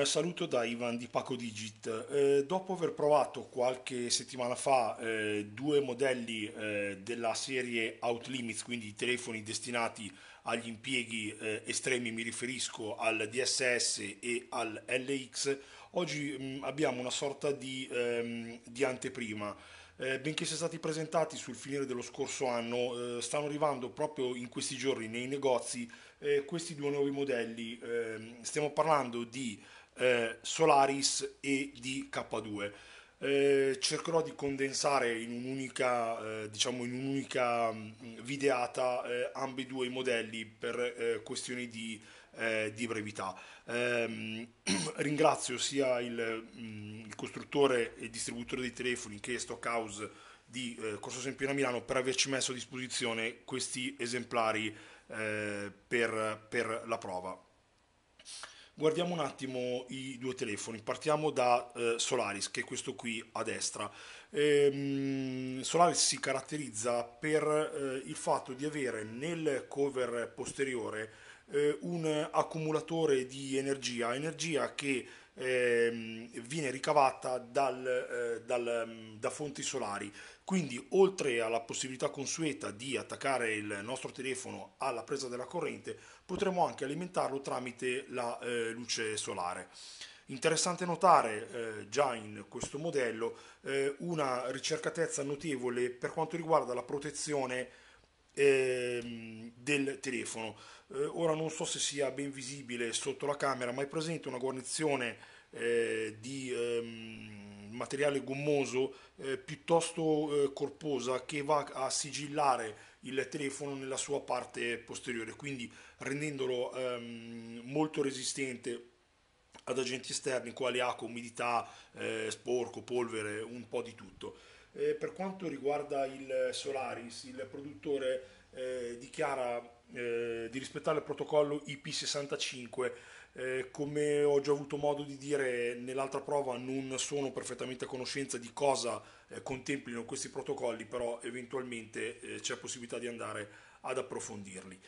Eh, saluto da Ivan di Paco Digit. Eh, dopo aver provato qualche settimana fa eh, due modelli eh, della serie Outlimits, quindi i telefoni destinati agli impieghi eh, estremi, mi riferisco al DSS e al LX, oggi mh, mm, abbiamo una sorta di, ehm, di anteprima. Eh, benché siano stati presentati sul finire dello scorso anno, stanno arrivando proprio in questi giorni nei negozi questi due nuovi modelli. Ehm, stiamo parlando di eh, Solaris e di K2. Eh, cercherò di condensare in un'unica, eh, diciamo in un'unica mm, videata eh, ambedue i modelli per eh, questioni di, eh, di brevità. Ehm, ringrazio sia il, mm, il, costruttore e distributore dei telefoni che Stockhouse di eh, Corso Sempione a Milano per averci messo a disposizione questi esemplari per, per la prova. Guardiamo un attimo i due telefoni, partiamo da eh, Solaris, che è questo qui a destra. Ehm, Solaris si caratterizza per eh, il fatto di avere nel cover posteriore eh, un accumulatore di energia, energia che eh, viene ricavata dal, eh, dal, mm, da fonti solari. Quindi oltre alla possibilità consueta di attaccare il nostro telefono alla presa della corrente, potremo anche alimentarlo tramite la eh, luce solare. Interessante notare eh, già in questo modello eh, una ricercatezza notevole per quanto riguarda la protezione ehm, del telefono. Eh, ora non so se sia ben visibile sotto la camera, ma è presente una guarnizione eh, di ehm, materiale gommoso eh, piuttosto eh, corposa che va a sigillare il telefono nella sua parte posteriore, quindi rendendolo ehm, molto resistente ad agenti esterni quali acqua, umidità, eh, sporco, polvere, un po' di tutto. Eh, per quanto riguarda il Solaris, il produttore eh, dichiara eh, di rispettare il protocollo IP65. Eh, come ho già avuto modo di dire nell'altra prova, non sono perfettamente a conoscenza di cosa eh, contemplino questi protocolli, però eventualmente eh, c'è possibilità di andare ad approfondirli.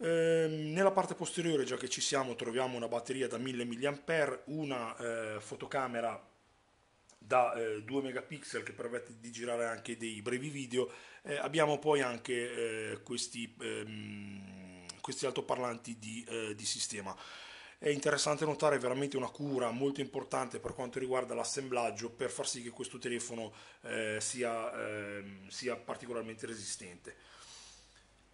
Ehm, nella parte posteriore, già che ci siamo, troviamo una batteria da 1000 mAh, una fotocamera da eh, 2 megapixel che permette di girare anche dei brevi video, eh, abbiamo poi anche eh, questi, ehm, questi altoparlanti di, eh, di sistema è interessante notare veramente una cura molto importante per quanto riguarda l'assemblaggio per far sì che questo telefono eh, sia, eh, sia particolarmente resistente.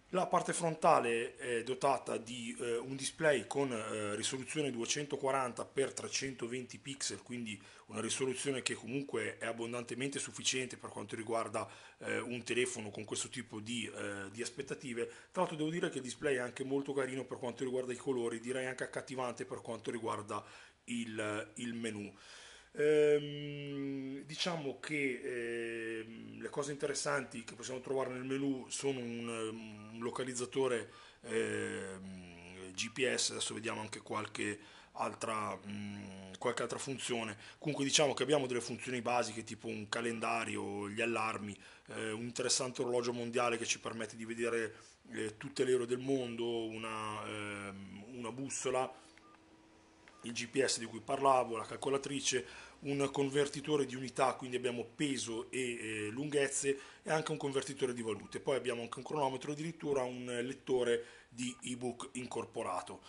La parte frontale è dotata di eh, un display con eh, risoluzione 240x320 pixel, quindi una risoluzione che comunque è abbondantemente sufficiente per quanto riguarda eh, un telefono con questo tipo di, eh, di, aspettative. Tra l'altro devo dire che il display è anche molto carino per quanto riguarda i colori, direi anche accattivante per quanto riguarda il, il menu. Ehm, diciamo che ehm, le cose interessanti che possiamo trovare nel menu sono un, un localizzatore ehm, GPS, adesso vediamo anche qualche altra, mh, qualche altra funzione. Comunque diciamo che abbiamo delle funzioni basiche tipo un calendario, gli allarmi, eh, un interessante orologio mondiale che ci permette di vedere eh, tutte le ore del mondo, una, eh, una bussola, il GPS di cui parlavo, la calcolatrice, un convertitore di unità, quindi abbiamo peso e eh, lunghezze, e anche un convertitore di valute. Poi abbiamo anche un cronometro, addirittura un lettore di ebook incorporato.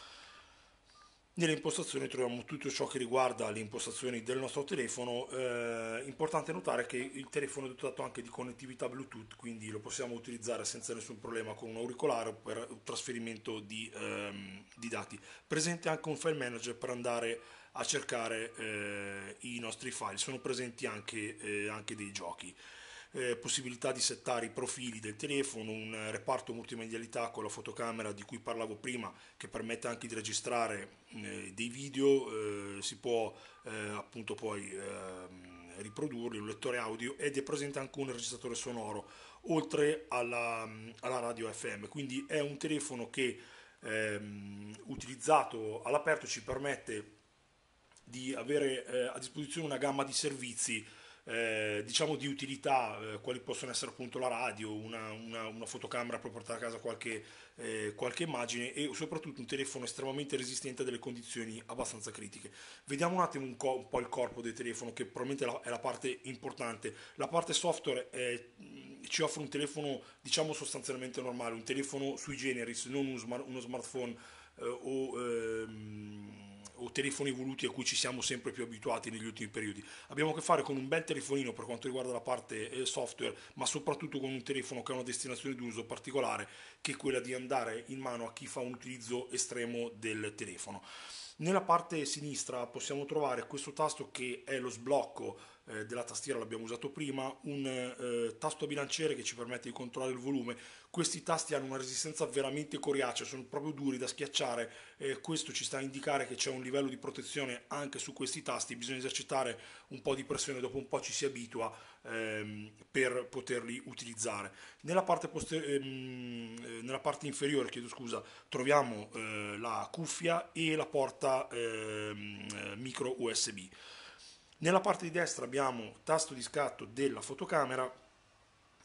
Nelle impostazioni troviamo tutto ciò che riguarda le impostazioni del nostro telefono, eh, importante notare che il telefono è dotato anche di connettività Bluetooth, quindi lo possiamo utilizzare senza nessun problema con un auricolare o per trasferimento di, ehm, di dati. Presente anche un file manager per andare a a cercare eh, i nostri file. Sono presenti anche, eh, anche dei giochi. Eh, possibilità di settare i profili del telefono, un reparto multimedialità con la fotocamera di cui parlavo prima che permette anche di registrare eh, dei video, eh, si può eh, appunto poi ehm, riprodurli, un lettore audio ed è presente anche un registratore sonoro oltre alla, alla radio FM, quindi è un telefono che ehm, utilizzato all'aperto ci permette di avere eh, a disposizione una gamma di servizi eh, diciamo di utilità, eh, quali possono essere appunto la radio, una, una, una fotocamera per portare a casa qualche, eh, qualche, immagine e soprattutto un telefono estremamente resistente a delle condizioni abbastanza critiche. Vediamo un attimo un, co- un po' il corpo del telefono, che probabilmente la, è la parte importante. La parte software è, eh, ci offre un telefono, diciamo sostanzialmente normale, un telefono sui generis, non uno, smart- uno smartphone eh, o. Ehm, o telefoni voluti a cui ci siamo sempre più abituati negli ultimi periodi. Abbiamo a che fare con un bel telefonino per quanto riguarda la parte eh, software, ma soprattutto con un telefono che ha una destinazione d'uso particolare, che è quella di andare in mano a chi fa un utilizzo estremo del telefono. Nella parte sinistra possiamo trovare questo tasto che è lo sblocco eh, della tastiera l'abbiamo usato prima, un eh, tasto bilanciere che ci permette di controllare il volume. Questi tasti hanno una resistenza veramente coriacea, sono proprio duri da schiacciare, eh, questo ci sta a indicare che c'è un livello di protezione anche su questi tasti, bisogna esercitare un po' di pressione, dopo un po' ci si abitua ehm, per poterli utilizzare. Nella parte, ehm, eh, nella parte inferiore chiedo scusa, troviamo eh, la cuffia e la porta ehm, micro USB. Nella parte di destra abbiamo tasto di scatto della fotocamera,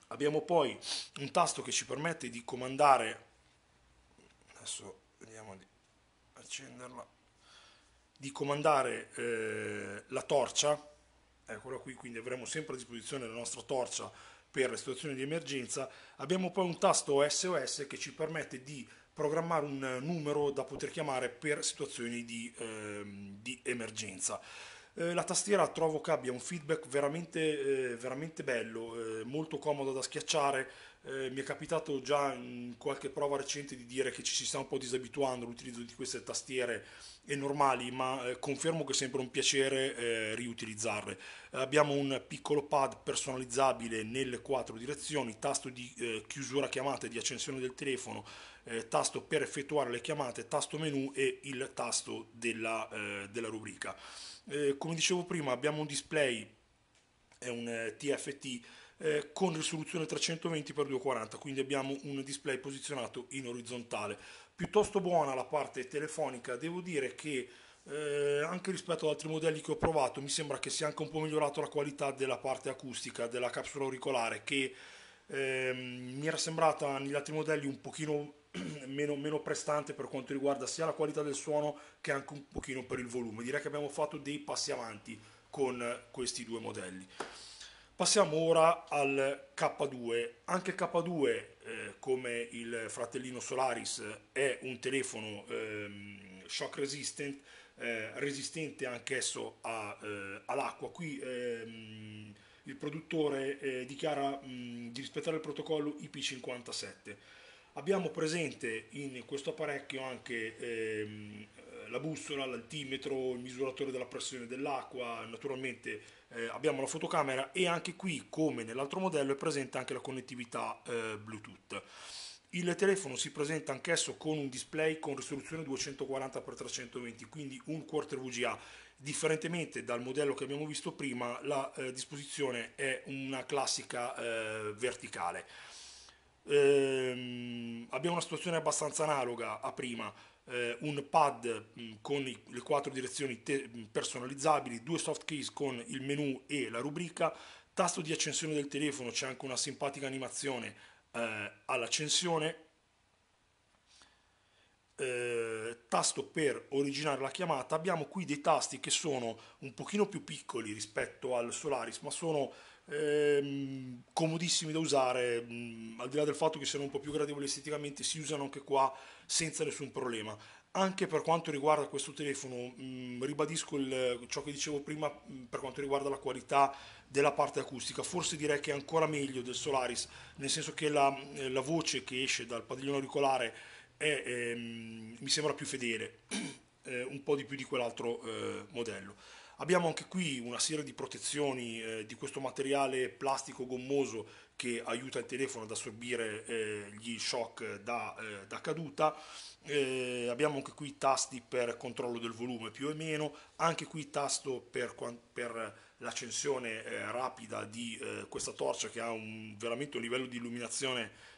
abbiamo poi un tasto che ci permette di comandare, adesso vediamo di accenderla, di comandare eh, la torcia, eccola qui, quindi avremo sempre a disposizione la nostra torcia per le situazioni di emergenza, abbiamo poi un tasto SOS che ci permette di programmare un numero da poter chiamare per situazioni di, eh, di emergenza. Eh, la tastiera trovo che abbia un feedback veramente, eh, veramente bello, eh, molto comodo da schiacciare, eh, mi è capitato già in qualche prova recente di dire che ci si sta un po' disabituando all'utilizzo di queste tastiere e normali, ma eh, confermo che è sempre un piacere eh, riutilizzarle. Abbiamo un piccolo pad personalizzabile nelle quattro direzioni, tasto di eh, chiusura chiamate e di accensione del telefono, eh, tasto per effettuare le chiamate, tasto menu e il tasto della, eh, della rubrica. Eh, come dicevo prima abbiamo un display, è un TFT eh, con risoluzione 320x240, quindi abbiamo un display posizionato in orizzontale. Piuttosto buona la parte telefonica, devo dire che eh, anche rispetto ad altri modelli che ho provato mi sembra che sia anche un po' migliorato la qualità della parte acustica della capsula auricolare che ehm, mi era sembrata negli altri modelli un pochino meno, meno, prestante per quanto riguarda sia la qualità del suono che anche un pochino per il volume direi che abbiamo fatto dei passi avanti con questi due modelli Passiamo ora al K2. Anche il K2, eh, come il fratellino Solaris, è un telefono ehm, shock resistant, eh, resistente anch'esso a, eh, all'acqua. Qui ehm, il produttore eh, dichiara mh, mm, di rispettare il protocollo IP57. Abbiamo presente in questo apparecchio anche ehm, la bussola, l'altimetro, il misuratore della pressione dell'acqua, naturalmente eh, abbiamo la fotocamera e anche qui come nell'altro modello è presente anche la connettività eh, Bluetooth. Il telefono si presenta anch'esso con un display con risoluzione 240x320, quindi un quarter VGA. Differentemente dal modello che abbiamo visto prima, la eh, disposizione è una classica eh, verticale. Ehm, abbiamo una situazione abbastanza analoga a prima eh, un pad mm, con i, le quattro direzioni te- mm, personalizzabili, due soft keys con il menu e la rubrica, tasto di accensione del telefono, c'è anche una simpatica animazione eh, all'accensione, eh, tasto per originare la chiamata, abbiamo qui dei tasti che sono un pochino più piccoli rispetto al Solaris, ma sono ehm, comodissimi da usare, mh, mm, al di là del fatto che siano un po' più gradevoli esteticamente, si usano anche qua senza nessun problema. Anche per quanto riguarda questo telefono, mh, mm, ribadisco il, ciò che dicevo prima mh, mm, per quanto riguarda la qualità della parte acustica, forse direi che è ancora meglio del Solaris, nel senso che la, eh, la voce che esce dal padiglione auricolare è, ehm, mi sembra più fedele, eh, un po' di più di quell'altro eh, modello. Abbiamo anche qui una serie di protezioni eh, di questo materiale plastico gommoso che aiuta il telefono ad assorbire eh, gli shock da, eh, da caduta. Eh, abbiamo anche qui tasti per controllo del volume più o meno, anche qui tasto per, per l'accensione eh, rapida di eh, questa torcia che ha un, veramente un livello di illuminazione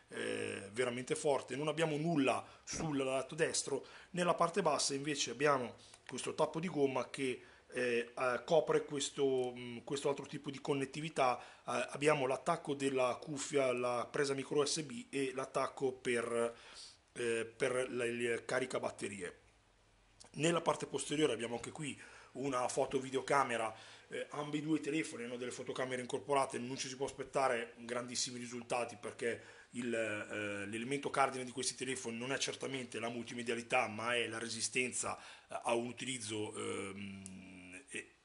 veramente forte. Non abbiamo nulla sul lato destro, nella parte bassa invece abbiamo questo tappo di gomma che eh, eh, copre questo, mm, questo, altro tipo di connettività. Eh, abbiamo l'attacco della cuffia, la presa micro USB e l'attacco per, eh, per le caricabatterie. Nella parte posteriore abbiamo anche qui una foto videocamera, eh, ambedue due telefoni hanno delle fotocamere incorporate, non ci si può aspettare grandissimi risultati perché il, eh, l'elemento cardine di questi telefoni non è certamente la multimedialità ma è la resistenza eh, a un utilizzo ehm,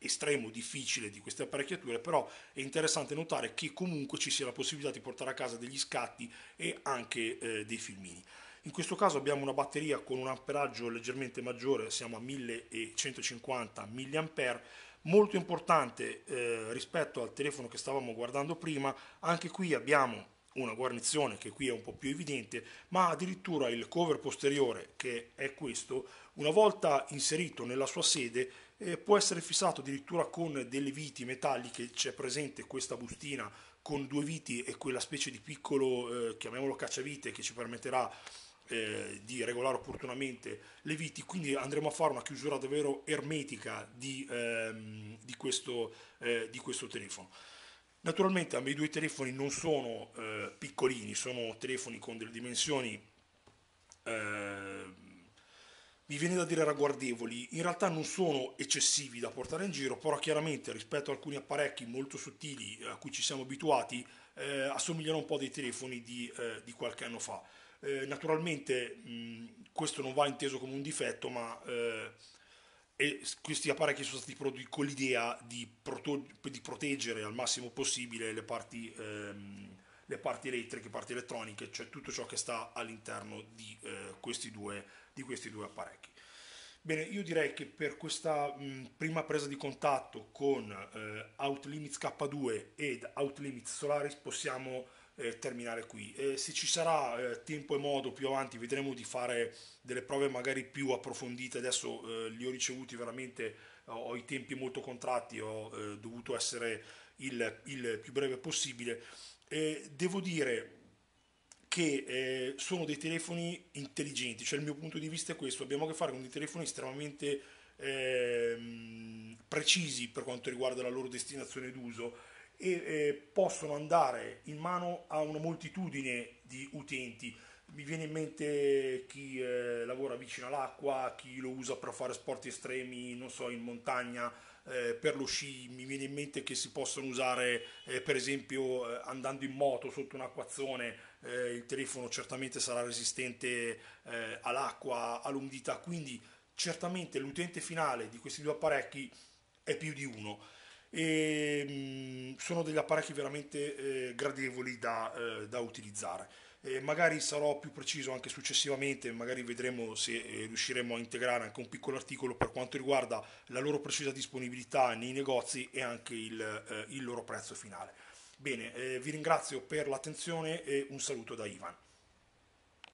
estremo, difficile di queste apparecchiature, però è interessante notare che comunque ci sia la possibilità di portare a casa degli scatti e anche eh, dei filmini. In questo caso abbiamo una batteria con un amperaggio leggermente maggiore, siamo a 1150 mAh, molto importante eh, rispetto al telefono che stavamo guardando prima, anche qui abbiamo una guarnizione che qui è un po' più evidente, ma addirittura il cover posteriore, che è questo, una volta inserito nella sua sede, eh, può essere fissato addirittura con delle viti metalliche, c'è presente questa bustina con due viti e quella specie di piccolo, eh, chiamiamolo cacciavite, che ci permetterà eh, di regolare opportunamente le viti, quindi andremo a fare una chiusura davvero ermetica di, ehm, di, questo, eh, di questo telefono. Naturalmente ambedue i due telefoni non sono eh, piccolini, sono telefoni con delle dimensioni, eh, mi viene da dire ragguardevoli, in realtà non sono eccessivi da portare in giro, però chiaramente rispetto a alcuni apparecchi molto sottili eh, a cui ci siamo abituati, eh, assomigliano un po' dei telefoni di, eh, di, qualche anno fa. Eh, naturalmente mh, questo non va inteso come un difetto, ma e questi apparecchi sono stati prodotti con l'idea di, proto- di, proteggere al massimo possibile le parti, ehm, le parti elettriche, le parti elettroniche, cioè tutto ciò che sta all'interno di, eh, questi, due, di questi due apparecchi. Bene, io direi che per questa mh, prima presa di contatto con eh, Outlimits K2 ed Outlimits Solaris possiamo eh, terminare qui. Eh, se ci sarà eh, tempo e modo più avanti vedremo di fare delle prove magari più approfondite, adesso eh, li ho ricevuti veramente, eh, ho i tempi molto contratti, ho eh, dovuto essere il, il, più breve possibile. devo dire che sono dei telefoni intelligenti, cioè il mio punto di vista è questo, abbiamo a che fare con dei telefoni estremamente ehm, precisi per quanto riguarda la loro destinazione d'uso e eh, possono andare in mano a una moltitudine di utenti. Mi viene in mente chi eh, lavora vicino all'acqua, chi lo usa per fare sport estremi, non so, in montagna, eh, per lo sci, mi viene in mente che si possono usare eh, per esempio eh, andando in moto sotto un acquazzone, eh, il telefono certamente sarà resistente all'acqua, all'umidità, quindi certamente l'utente finale di questi due apparecchi è più di uno e mh, mm, sono degli apparecchi veramente eh, gradevoli da, eh, da utilizzare. Eh, magari sarò più preciso anche successivamente, magari vedremo se eh, riusciremo a integrare anche un piccolo articolo per quanto riguarda la loro precisa disponibilità nei negozi e anche il, eh, il loro prezzo finale. Bene, eh, vi ringrazio per l'attenzione e un saluto da Ivan.